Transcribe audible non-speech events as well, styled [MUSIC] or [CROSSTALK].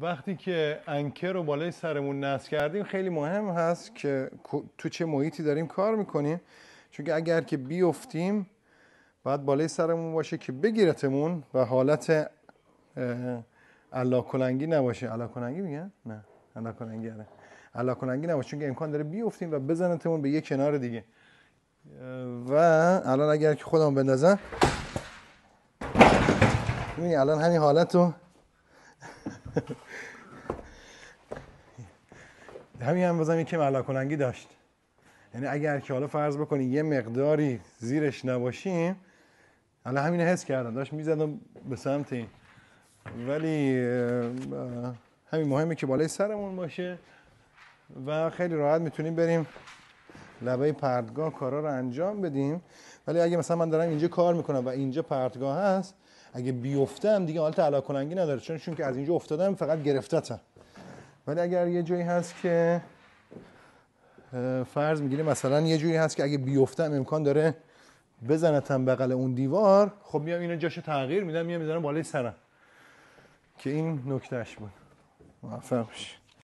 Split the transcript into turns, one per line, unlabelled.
وقتی که انکر رو بالای سرمون نصب کردیم خیلی مهم هست که تو چه محیطی داریم کار میکنیم چون اگر که بیفتیم باید بالای سرمون باشه که بگیرتمون و حالت علاکننگی نباشه علاکننگی میگن؟ نه علاکننگی هره نباشه چون امکان داره بیفتیم و بزنتمون به یه کنار دیگه و الان اگر که خودم بندازم میبینی الان همین حالت رو [LAUGHS] همین هم بازم یکی داشت یعنی اگر که حالا فرض بکنی یه مقداری زیرش نباشیم حالا همین حس کردم داشت میزدم به سمت این ولی همین مهمه که بالای سرمون باشه و خیلی راحت میتونیم بریم لبه پردگاه کارا رو انجام بدیم ولی اگه مثلا من دارم اینجا کار میکنم و اینجا پردگاه هست اگه بیفتم دیگه حالت علا کننگی نداره چون چون که از اینجا افتادم فقط گرفتتم ولی اگر یه جایی هست که فرض میگیره مثلا یه جایی هست که اگه بیفتم امکان داره بزنتم بغل اون دیوار خب میام اینو جاشو تغییر میدم میام میذارم بالای سرم که این نکتهش بود موفق